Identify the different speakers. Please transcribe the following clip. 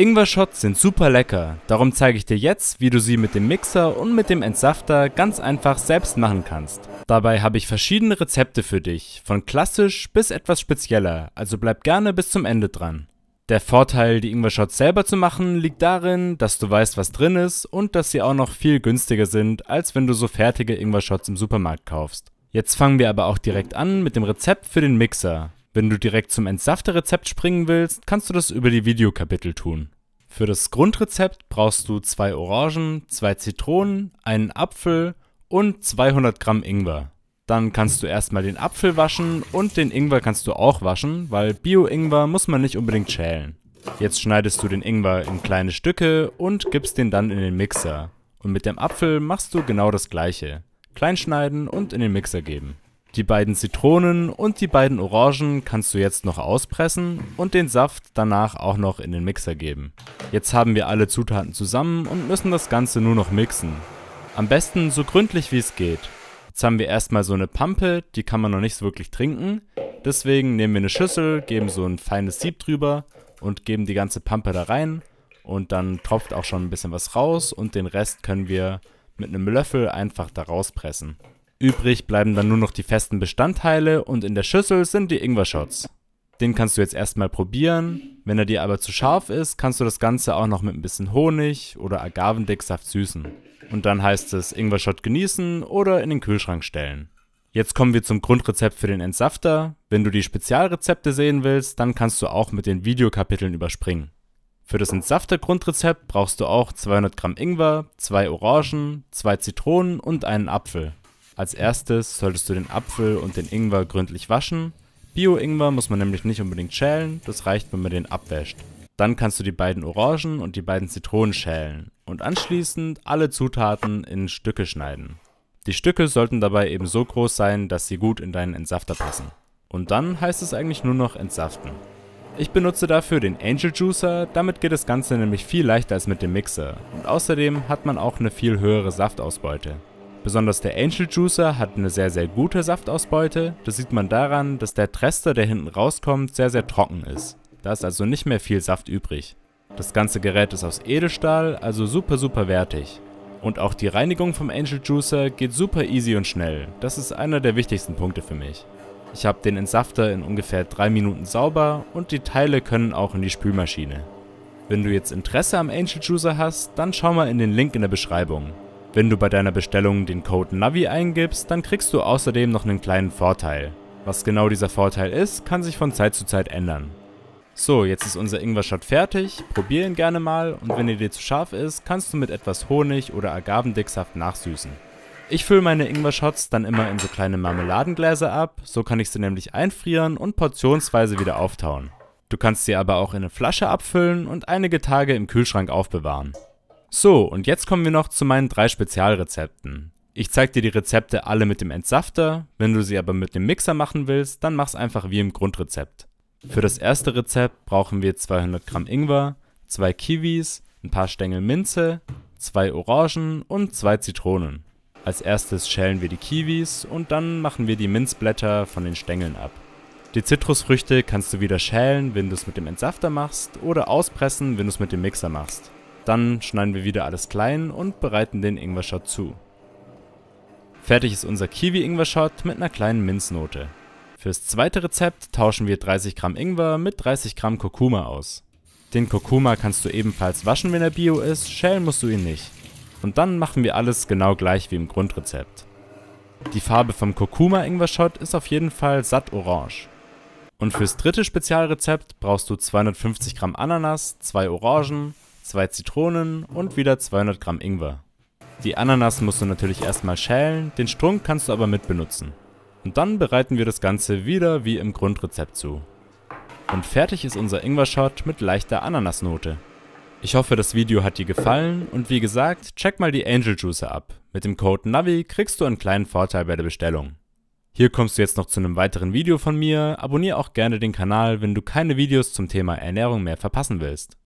Speaker 1: Ingwer-Shots sind super lecker, darum zeige ich dir jetzt, wie du sie mit dem Mixer und mit dem Entsafter ganz einfach selbst machen kannst. Dabei habe ich verschiedene Rezepte für dich, von klassisch bis etwas spezieller, also bleib gerne bis zum Ende dran. Der Vorteil, die Ingwer-Shots selber zu machen, liegt darin, dass du weißt, was drin ist und dass sie auch noch viel günstiger sind, als wenn du so fertige Ingwer-Shots im Supermarkt kaufst. Jetzt fangen wir aber auch direkt an mit dem Rezept für den Mixer. Wenn du direkt zum Entsafte-Rezept springen willst, kannst du das über die Videokapitel tun. Für das Grundrezept brauchst du zwei Orangen, zwei Zitronen, einen Apfel und 200 Gramm Ingwer. Dann kannst du erstmal den Apfel waschen und den Ingwer kannst du auch waschen, weil Bio-Ingwer muss man nicht unbedingt schälen. Jetzt schneidest du den Ingwer in kleine Stücke und gibst den dann in den Mixer. Und mit dem Apfel machst du genau das gleiche. Kleinschneiden und in den Mixer geben. Die beiden Zitronen und die beiden Orangen kannst du jetzt noch auspressen und den Saft danach auch noch in den Mixer geben. Jetzt haben wir alle Zutaten zusammen und müssen das Ganze nur noch mixen. Am besten so gründlich wie es geht. Jetzt haben wir erstmal so eine Pampe, die kann man noch nicht so wirklich trinken. Deswegen nehmen wir eine Schüssel, geben so ein feines Sieb drüber und geben die ganze Pampe da rein. Und dann tropft auch schon ein bisschen was raus und den Rest können wir mit einem Löffel einfach da rauspressen. Übrig bleiben dann nur noch die festen Bestandteile und in der Schüssel sind die Ingwer-Shots. Den kannst du jetzt erstmal probieren. Wenn er dir aber zu scharf ist, kannst du das Ganze auch noch mit ein bisschen Honig oder Agavendicksaft süßen. Und dann heißt es Ingwer-Shot genießen oder in den Kühlschrank stellen. Jetzt kommen wir zum Grundrezept für den Entsafter. Wenn du die Spezialrezepte sehen willst, dann kannst du auch mit den Videokapiteln überspringen. Für das Entsafter-Grundrezept brauchst du auch 200 Gramm Ingwer, 2 Orangen, 2 Zitronen und einen Apfel. Als erstes solltest du den Apfel und den Ingwer gründlich waschen. Bio-Ingwer muss man nämlich nicht unbedingt schälen, das reicht, wenn man den abwäscht. Dann kannst du die beiden Orangen und die beiden Zitronen schälen und anschließend alle Zutaten in Stücke schneiden. Die Stücke sollten dabei eben so groß sein, dass sie gut in deinen Entsafter passen. Und dann heißt es eigentlich nur noch entsaften. Ich benutze dafür den Angel Juicer, damit geht das Ganze nämlich viel leichter als mit dem Mixer und außerdem hat man auch eine viel höhere Saftausbeute. Besonders der Angel Juicer hat eine sehr sehr gute Saftausbeute, das sieht man daran, dass der Trester, der hinten rauskommt, sehr sehr trocken ist. Da ist also nicht mehr viel Saft übrig. Das ganze Gerät ist aus Edelstahl, also super super wertig. Und auch die Reinigung vom Angel Juicer geht super easy und schnell, das ist einer der wichtigsten Punkte für mich. Ich habe den Entsafter in ungefähr 3 Minuten sauber und die Teile können auch in die Spülmaschine. Wenn du jetzt Interesse am Angel Juicer hast, dann schau mal in den Link in der Beschreibung. Wenn du bei deiner Bestellung den Code NAVI eingibst, dann kriegst du außerdem noch einen kleinen Vorteil. Was genau dieser Vorteil ist, kann sich von Zeit zu Zeit ändern. So, jetzt ist unser Ingwer-Shot fertig, probier ihn gerne mal und wenn er dir zu scharf ist, kannst du mit etwas Honig oder Agavendicksaft nachsüßen. Ich fülle meine Ingwer-Shots dann immer in so kleine Marmeladengläser ab, so kann ich sie nämlich einfrieren und portionsweise wieder auftauen. Du kannst sie aber auch in eine Flasche abfüllen und einige Tage im Kühlschrank aufbewahren. So, und jetzt kommen wir noch zu meinen drei Spezialrezepten. Ich zeige dir die Rezepte alle mit dem Entsafter, wenn du sie aber mit dem Mixer machen willst, dann mach's einfach wie im Grundrezept. Für das erste Rezept brauchen wir 200 Gramm Ingwer, 2 Kiwis, ein paar Stängel Minze, 2 Orangen und 2 Zitronen. Als erstes schälen wir die Kiwis und dann machen wir die Minzblätter von den Stängeln ab. Die Zitrusfrüchte kannst du wieder schälen, wenn du es mit dem Entsafter machst, oder auspressen, wenn du es mit dem Mixer machst. Dann schneiden wir wieder alles klein und bereiten den Ingwer-Shot zu. Fertig ist unser Kiwi-Ingwer-Shot mit einer kleinen Minznote. Fürs zweite Rezept tauschen wir 30 Gramm Ingwer mit 30 Gramm Kurkuma aus. Den Kurkuma kannst du ebenfalls waschen, wenn er bio ist, schälen musst du ihn nicht. Und dann machen wir alles genau gleich wie im Grundrezept. Die Farbe vom Kurkuma-Ingwer-Shot ist auf jeden Fall satt orange. Und fürs dritte Spezialrezept brauchst du 250 Gramm Ananas, 2 Orangen, zwei Zitronen und wieder 200 Gramm Ingwer. Die Ananas musst du natürlich erstmal schälen, den Strunk kannst du aber mit benutzen. Und dann bereiten wir das Ganze wieder wie im Grundrezept zu. Und fertig ist unser Ingwer-Shot mit leichter Ananasnote. Ich hoffe, das Video hat dir gefallen und wie gesagt, check mal die Angel Juice ab. Mit dem Code NAVI kriegst du einen kleinen Vorteil bei der Bestellung. Hier kommst du jetzt noch zu einem weiteren Video von mir. Abonnier auch gerne den Kanal, wenn du keine Videos zum Thema Ernährung mehr verpassen willst.